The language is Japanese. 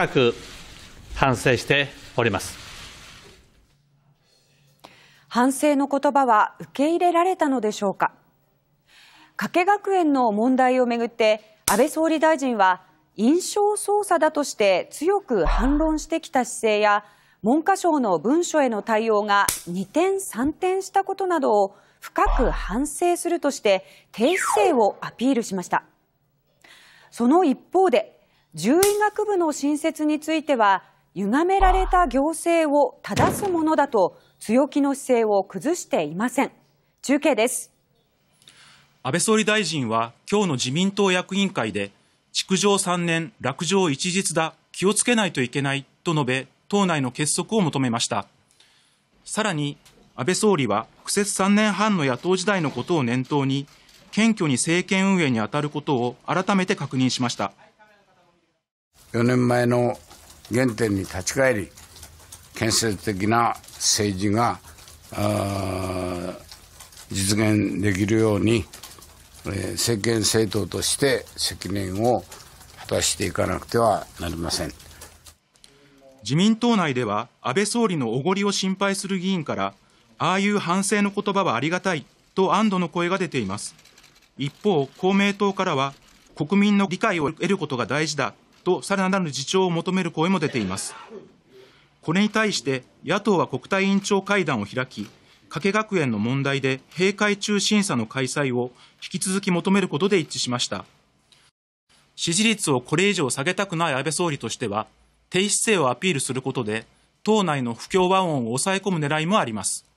深く反省しております。反省の言葉は受け入れられたのでしょうか加計学園の問題をめぐって安倍総理大臣は印象操作だとして強く反論してきた姿勢や文科省の文書への対応が二転三転したことなどを深く反省するとして低姿勢をアピールしましたその一方で獣医学部の新設については歪められた行政を正すものだと強気の姿勢を崩していません中継です安倍総理大臣は今日の自民党役員会で築城3年落城一日だ気をつけないといけないと述べ党内の結束を求めましたさらに安倍総理は苦節3年半の野党時代のことを念頭に謙虚に政権運営に当たることを改めて確認しました4年前の原点に立ち返り、建設的な政治が実現できるように、え政権政党として責任を果たしていかなくてはなりません自民党内では安倍総理のおごりを心配する議員からああいう反省の言葉はありがたいと安堵の声が出ています一方公明党からは国民の理解を得ることが大事だとさらなる自重を求める声も出ていますこれに対して野党は国対委員長会談を開き加計学園の問題で閉会中審査の開催を引き続き求めることで一致しました支持率をこれ以上下げたくない安倍総理としては低姿勢をアピールすることで党内の不協和音を抑え込む狙いもあります